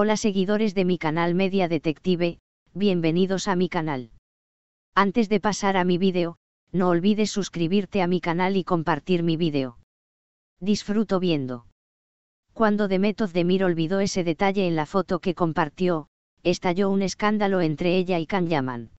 Hola seguidores de mi canal Media Detective, bienvenidos a mi canal. Antes de pasar a mi vídeo, no olvides suscribirte a mi canal y compartir mi vídeo. Disfruto viendo. Cuando Demetod Demir olvidó ese detalle en la foto que compartió, estalló un escándalo entre ella y Can Yaman.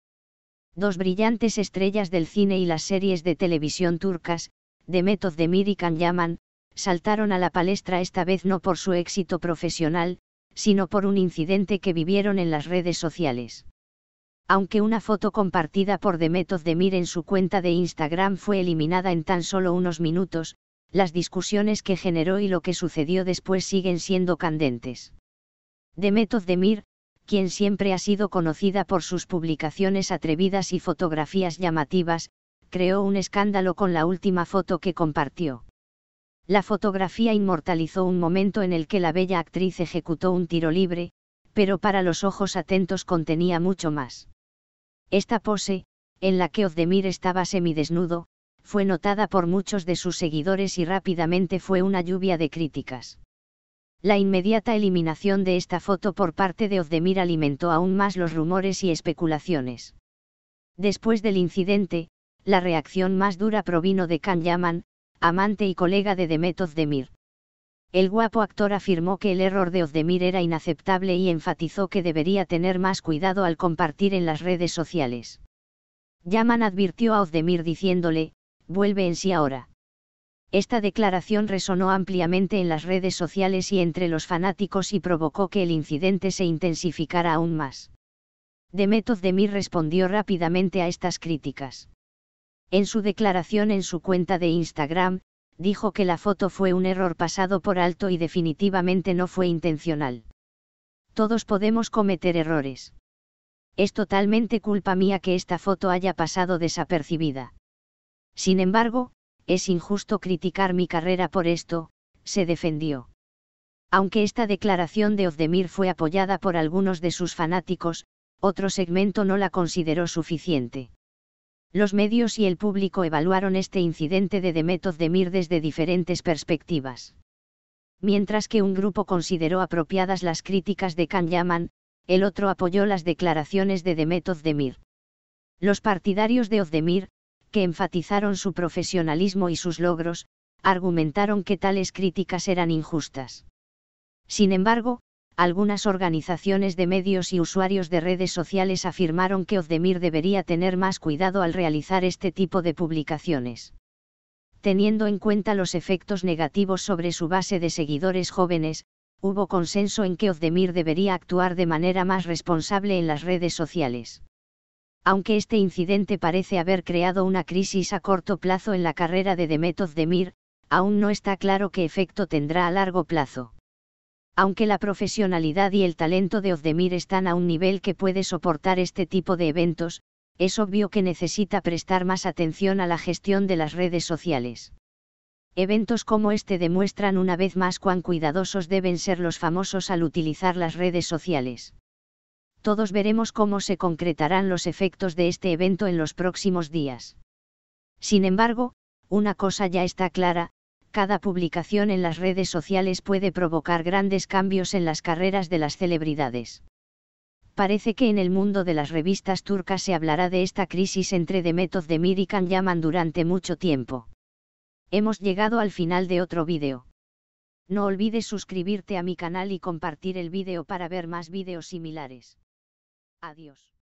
Dos brillantes estrellas del cine y las series de televisión turcas, Demetod Demir y Can Yaman, saltaron a la palestra esta vez no por su éxito profesional, sino por un incidente que vivieron en las redes sociales. Aunque una foto compartida por demetodemir en su cuenta de Instagram fue eliminada en tan solo unos minutos, las discusiones que generó y lo que sucedió después siguen siendo candentes. Demetov quien siempre ha sido conocida por sus publicaciones atrevidas y fotografías llamativas, creó un escándalo con la última foto que compartió. La fotografía inmortalizó un momento en el que la bella actriz ejecutó un tiro libre, pero para los ojos atentos contenía mucho más. Esta pose, en la que Ozdemir estaba semidesnudo, fue notada por muchos de sus seguidores y rápidamente fue una lluvia de críticas. La inmediata eliminación de esta foto por parte de Ozdemir alimentó aún más los rumores y especulaciones. Después del incidente, la reacción más dura provino de kan Yaman, amante y colega de Demet Ozdemir. El guapo actor afirmó que el error de Ozdemir era inaceptable y enfatizó que debería tener más cuidado al compartir en las redes sociales. Yaman advirtió a Ozdemir diciéndole, vuelve en sí ahora. Esta declaración resonó ampliamente en las redes sociales y entre los fanáticos y provocó que el incidente se intensificara aún más. Demet Ozdemir respondió rápidamente a estas críticas. En su declaración en su cuenta de Instagram, dijo que la foto fue un error pasado por alto y definitivamente no fue intencional. Todos podemos cometer errores. Es totalmente culpa mía que esta foto haya pasado desapercibida. Sin embargo, es injusto criticar mi carrera por esto, se defendió. Aunque esta declaración de Ozdemir fue apoyada por algunos de sus fanáticos, otro segmento no la consideró suficiente. Los medios y el público evaluaron este incidente de Demet Demir desde diferentes perspectivas. Mientras que un grupo consideró apropiadas las críticas de Can Yaman, el otro apoyó las declaraciones de Demet Demir. Los partidarios de Ozdemir, que enfatizaron su profesionalismo y sus logros, argumentaron que tales críticas eran injustas. Sin embargo, algunas organizaciones de medios y usuarios de redes sociales afirmaron que Ozdemir debería tener más cuidado al realizar este tipo de publicaciones. Teniendo en cuenta los efectos negativos sobre su base de seguidores jóvenes, hubo consenso en que Ozdemir debería actuar de manera más responsable en las redes sociales. Aunque este incidente parece haber creado una crisis a corto plazo en la carrera de Demet Ozdemir, aún no está claro qué efecto tendrá a largo plazo aunque la profesionalidad y el talento de Ozdemir están a un nivel que puede soportar este tipo de eventos, es obvio que necesita prestar más atención a la gestión de las redes sociales. Eventos como este demuestran una vez más cuán cuidadosos deben ser los famosos al utilizar las redes sociales. Todos veremos cómo se concretarán los efectos de este evento en los próximos días. Sin embargo, una cosa ya está clara, cada publicación en las redes sociales puede provocar grandes cambios en las carreras de las celebridades. Parece que en el mundo de las revistas turcas se hablará de esta crisis entre Demet Özdemir y Can Yaman durante mucho tiempo. Hemos llegado al final de otro vídeo. No olvides suscribirte a mi canal y compartir el vídeo para ver más vídeos similares. Adiós.